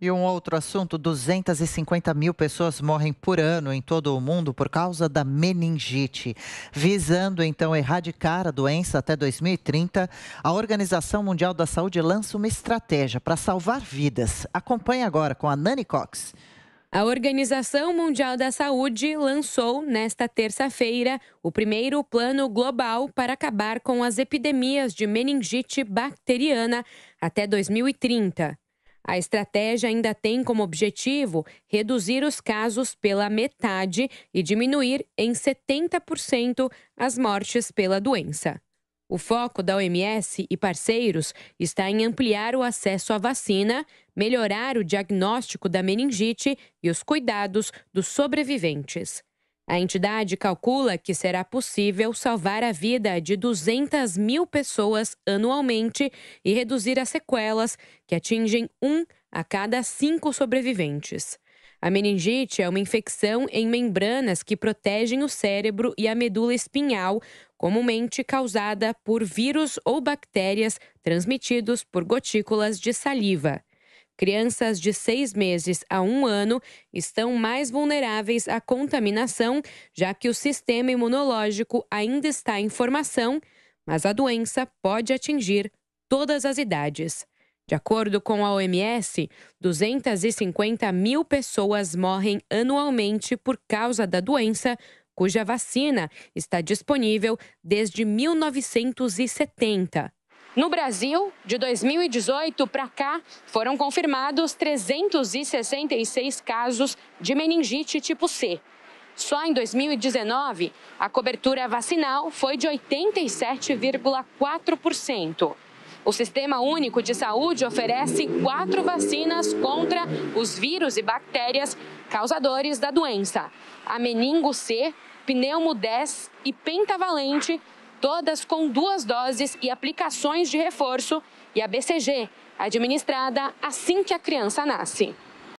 E um outro assunto: 250 mil pessoas morrem por ano em todo o mundo por causa da meningite. Visando então erradicar a doença até 2030, a Organização Mundial da Saúde lança uma estratégia para salvar vidas. Acompanhe agora com a Nani Cox. A Organização Mundial da Saúde lançou, nesta terça-feira, o primeiro plano global para acabar com as epidemias de meningite bacteriana até 2030. A estratégia ainda tem como objetivo reduzir os casos pela metade e diminuir em 70% as mortes pela doença. O foco da OMS e parceiros está em ampliar o acesso à vacina, melhorar o diagnóstico da meningite e os cuidados dos sobreviventes. A entidade calcula que será possível salvar a vida de 200 mil pessoas anualmente e reduzir as sequelas, que atingem um a cada cinco sobreviventes. A meningite é uma infecção em membranas que protegem o cérebro e a medula espinhal, comumente causada por vírus ou bactérias transmitidos por gotículas de saliva. Crianças de seis meses a um ano estão mais vulneráveis à contaminação, já que o sistema imunológico ainda está em formação, mas a doença pode atingir todas as idades. De acordo com a OMS, 250 mil pessoas morrem anualmente por causa da doença, cuja vacina está disponível desde 1970. No Brasil, de 2018 para cá, foram confirmados 366 casos de meningite tipo C. Só em 2019, a cobertura vacinal foi de 87,4%. O Sistema Único de Saúde oferece quatro vacinas contra os vírus e bactérias causadores da doença: a meningo C, pneumo 10 e pentavalente todas com duas doses e aplicações de reforço, e a BCG, administrada assim que a criança nasce.